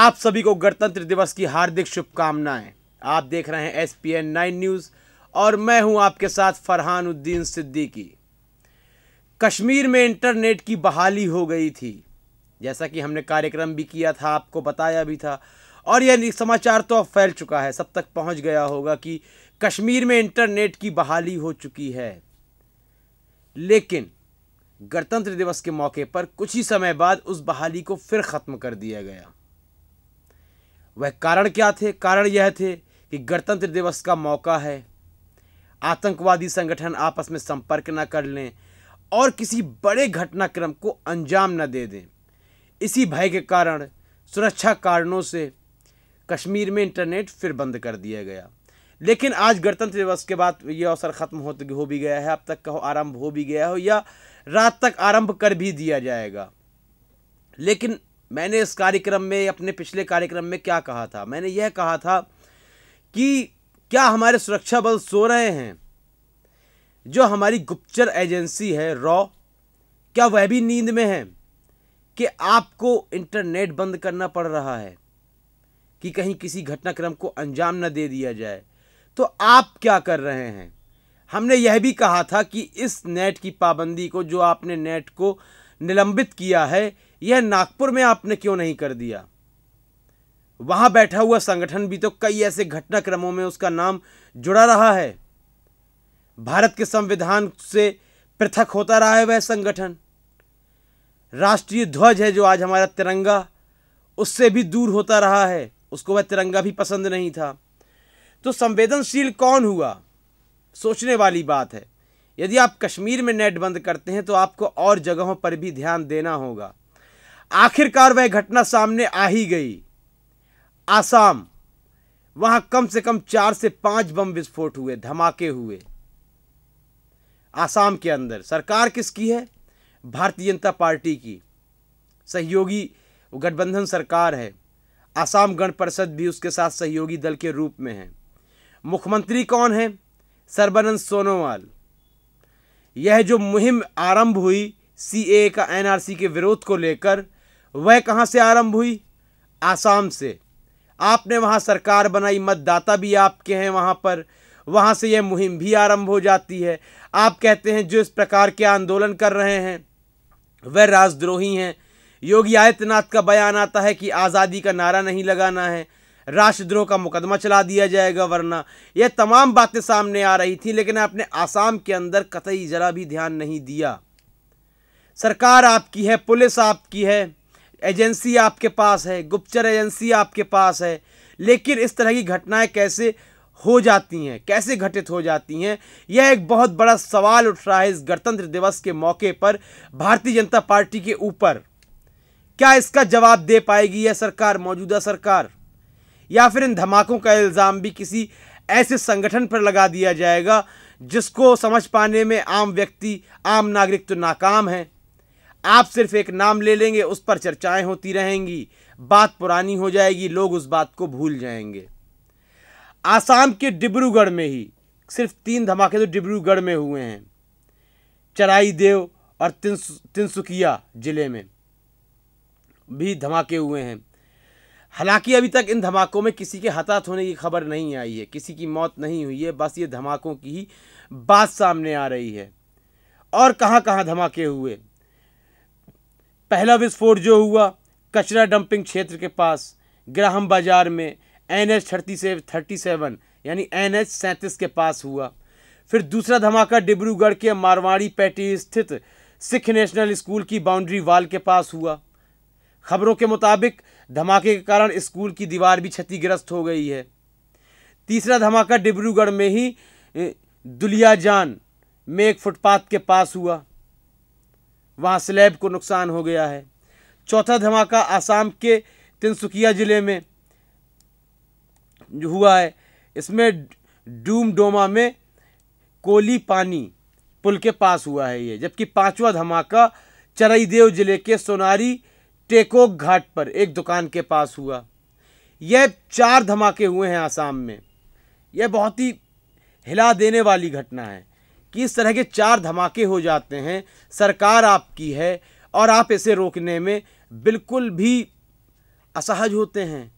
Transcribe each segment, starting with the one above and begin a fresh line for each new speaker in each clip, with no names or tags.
आप सभी को गणतंत्र दिवस की हार्दिक शुभकामनाएं आप देख रहे हैं S P N nine news और मैं हूं आपके साथ फरहान उद्दीन सिद्दीकी कश्मीर में इंटरनेट की बहाली हो गई थी जैसा कि हमने कार्यक्रम भी किया था आपको बताया भी था और यह समाचार तो अब फैल चुका है सब तक पहुंच गया होगा कि कश्मीर में इंटरनेट की बहाली हो चुकी है लेकिन गणतंत्र दिवस के मौके पर कुछ ही समय बाद उस बहाली को फिर ख़त्म कर दिया गया वह कारण क्या थे कारण यह थे कि गणतंत्र दिवस का मौका है आतंकवादी संगठन आपस में संपर्क न कर लें और किसी बड़े घटनाक्रम को अंजाम न दे दें इसी भय के कारण सुरक्षा कारणों से कश्मीर में इंटरनेट फिर बंद कर दिया गया लेकिन आज गणतंत्र दिवस के बाद यह अवसर ख़त्म हो तो हो भी गया है अब तक कहो आरंभ हो भी गया हो या रात तक आरंभ कर भी दिया जाएगा लेकिन मैंने इस कार्यक्रम में अपने पिछले कार्यक्रम में क्या कहा था मैंने यह कहा था कि क्या हमारे सुरक्षा बल सो रहे हैं जो हमारी गुप्तचर एजेंसी है रॉ क्या वह भी नींद में है कि आपको इंटरनेट बंद करना पड़ रहा है कि कहीं किसी घटनाक्रम को अंजाम न दे दिया जाए तो आप क्या कर रहे हैं हमने यह भी कहा था कि इस नेट की पाबंदी को जो आपने नेट को निलंबित किया है यह नागपुर में आपने क्यों नहीं कर दिया वहां बैठा हुआ संगठन भी तो कई ऐसे घटनाक्रमों में उसका नाम जुड़ा रहा है भारत के संविधान से पृथक होता रहा है वह संगठन राष्ट्रीय ध्वज है जो आज हमारा तिरंगा उससे भी दूर होता रहा है उसको वह तिरंगा भी पसंद नहीं था तो संवेदनशील कौन हुआ सोचने वाली बात है यदि आप कश्मीर में नेट बंद करते हैं तो आपको और जगहों पर भी ध्यान देना होगा आखिरकार वह घटना सामने आ ही गई आसाम वहां कम से कम चार से पांच बम विस्फोट हुए धमाके हुए आसाम के अंदर सरकार किसकी है भारतीय जनता पार्टी की सहयोगी गठबंधन सरकार है आसाम गण परिषद भी उसके साथ सहयोगी दल के रूप में है मुख्यमंत्री कौन है सर्बानंद सोनोवाल यह जो मुहिम आरंभ हुई सीए का एनआरसी के विरोध को लेकर वह कहाँ से आरंभ हुई आसाम से आपने वहाँ सरकार बनाई मतदाता भी आपके हैं वहाँ पर वहाँ से यह मुहिम भी आरंभ हो जाती है आप कहते हैं जो इस प्रकार के आंदोलन कर रहे हैं वह राजद्रोही हैं योगी आदित्यनाथ का बयान आता है कि आज़ादी का नारा नहीं लगाना है राष्ट्रद्रोह का मुकदमा चला दिया जाएगा वरना यह तमाम बातें सामने आ रही थी लेकिन आपने आसाम के अंदर कतई ज़रा भी ध्यान नहीं दिया सरकार आपकी है पुलिस आपकी है एजेंसी आपके पास है गुप्तचर एजेंसी आपके पास है लेकिन इस तरह की घटनाएं कैसे हो जाती हैं कैसे घटित हो जाती हैं यह एक बहुत बड़ा सवाल उठ रहा है इस गणतंत्र दिवस के मौके पर भारतीय जनता पार्टी के ऊपर क्या इसका जवाब दे पाएगी यह सरकार मौजूदा सरकार या फिर इन धमाकों का इल्ज़ाम भी किसी ऐसे संगठन पर लगा दिया जाएगा जिसको समझ पाने में आम व्यक्ति आम नागरिक तो नाकाम है आप सिर्फ एक नाम ले लेंगे उस पर चर्चाएं होती रहेंगी बात पुरानी हो जाएगी लोग उस बात को भूल जाएंगे आसाम के डिब्रूगढ़ में ही सिर्फ तीन धमाके तो डिब्रूगढ़ में हुए हैं चराई देव और तिनसुकिया जिले में भी धमाके हुए हैं हालांकि अभी तक इन धमाकों में किसी के हताहत होने की खबर नहीं आई है किसी की मौत नहीं हुई है बस ये धमाकों की ही बात सामने आ रही है और कहाँ कहाँ धमाके हुए पहला विस्फोट जो हुआ कचरा डंपिंग क्षेत्र के पास ग्राहम बाजार में एन एच थर्टी से थर्टी सेवन यानी एन एच सैंतीस के पास हुआ फिर दूसरा धमाका डिब्रूगढ़ के मारवाड़ी पैटी स्थित सिख नेशनल स्कूल की बाउंड्री वाल के पास हुआ खबरों के मुताबिक धमाके के कारण स्कूल की दीवार भी क्षतिग्रस्त हो गई है तीसरा धमाका डिब्रूगढ़ में ही दुलियाजान में एक फुटपाथ के पास हुआ वहाँ स्लैब को नुकसान हो गया है चौथा धमाका आसाम के तिनसुकिया ज़िले में हुआ है इसमें डूम डोमा में कोली पानी पुल के पास हुआ है ये जबकि पांचवा धमाका चरईदेव जिले के सोनारी टेकोक घाट पर एक दुकान के पास हुआ यह चार धमाके हुए हैं आसाम में यह बहुत ही हिला देने वाली घटना है कि इस तरह के चार धमाके हो जाते हैं सरकार आपकी है और आप इसे रोकने में बिल्कुल भी असहज होते हैं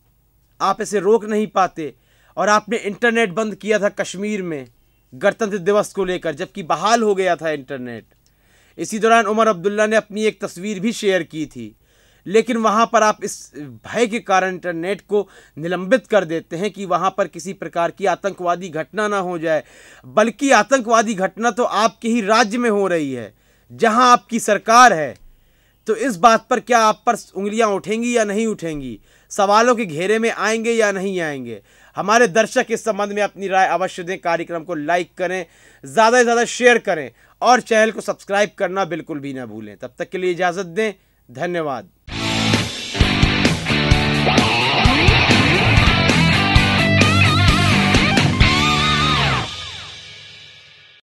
आप इसे रोक नहीं पाते और आपने इंटरनेट बंद किया था कश्मीर में गणतंत्र दिवस को लेकर जबकि बहाल हो गया था इंटरनेट इसी दौरान उमर अब्दुल्ला ने अपनी एक तस्वीर भी शेयर की थी लेकिन वहाँ पर आप इस भय के कारण इंटरनेट को निलंबित कर देते हैं कि वहाँ पर किसी प्रकार की आतंकवादी घटना ना हो जाए बल्कि आतंकवादी घटना तो आपके ही राज्य में हो रही है जहाँ आपकी सरकार है तो इस बात पर क्या आप पर उंगलियाँ उठेंगी या नहीं उठेंगी सवालों के घेरे में आएंगे या नहीं आएंगे हमारे दर्शक इस संबंध में अपनी राय अवश्य दें कार्यक्रम को लाइक करें ज़्यादा से ज़्यादा शेयर करें और चैनल को सब्सक्राइब करना बिल्कुल भी ना भूलें तब तक के लिए इजाज़त दें धन्यवाद